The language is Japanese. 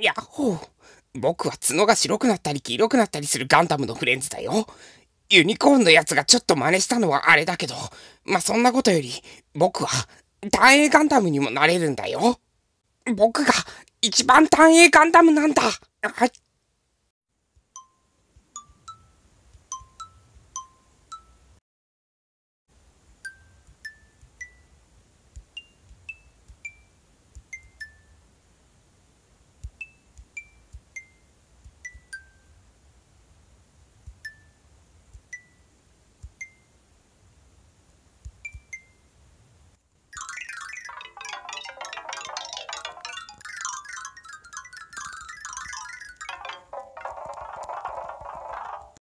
やっほー。僕は角が白くなったり黄色くなったりするガンダムのフレンズだよ。ユニコーンのやつがちょっと真似したのはあれだけど、まあ、そんなことより、僕は、単影ガンダムにもなれるんだよ。僕が、一番単影ガンダムなんだ。はい。